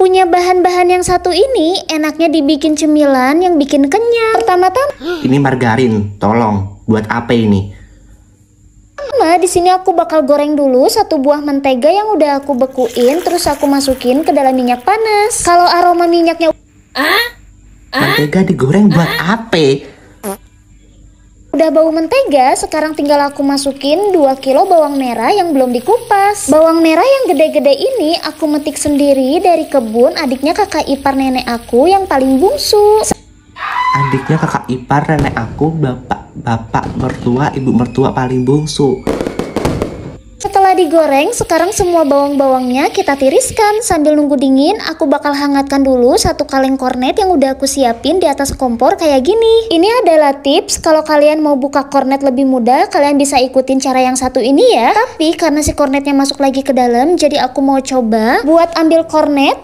Punya bahan-bahan yang satu ini enaknya dibikin cemilan yang bikin kenyang. Pertama-tama ini margarin, tolong. Buat apa ini? Ma, di sini aku bakal goreng dulu satu buah mentega yang udah aku bekuin, terus aku masukin ke dalam minyak panas. Kalau aroma minyaknya ah? Ah? Mentega digoreng buat ah? apa? Udah bau mentega, sekarang tinggal aku masukin 2 kilo bawang merah yang belum dikupas. Bawang merah yang gede-gede ini aku metik sendiri dari kebun adiknya kakak ipar nenek aku yang paling bungsu. Adiknya kakak ipar nenek aku, bapak, bapak mertua, ibu mertua paling bungsu. Setelah digoreng, sekarang semua bawang-bawangnya kita tiriskan. Sambil nunggu dingin, aku bakal hangatkan dulu satu kaleng kornet yang udah aku siapin di atas kompor kayak gini. Ini adalah tips kalau kalian mau buka kornet lebih mudah, kalian bisa ikutin cara yang satu ini ya. Tapi karena si kornetnya masuk lagi ke dalam, jadi aku mau coba buat ambil kornet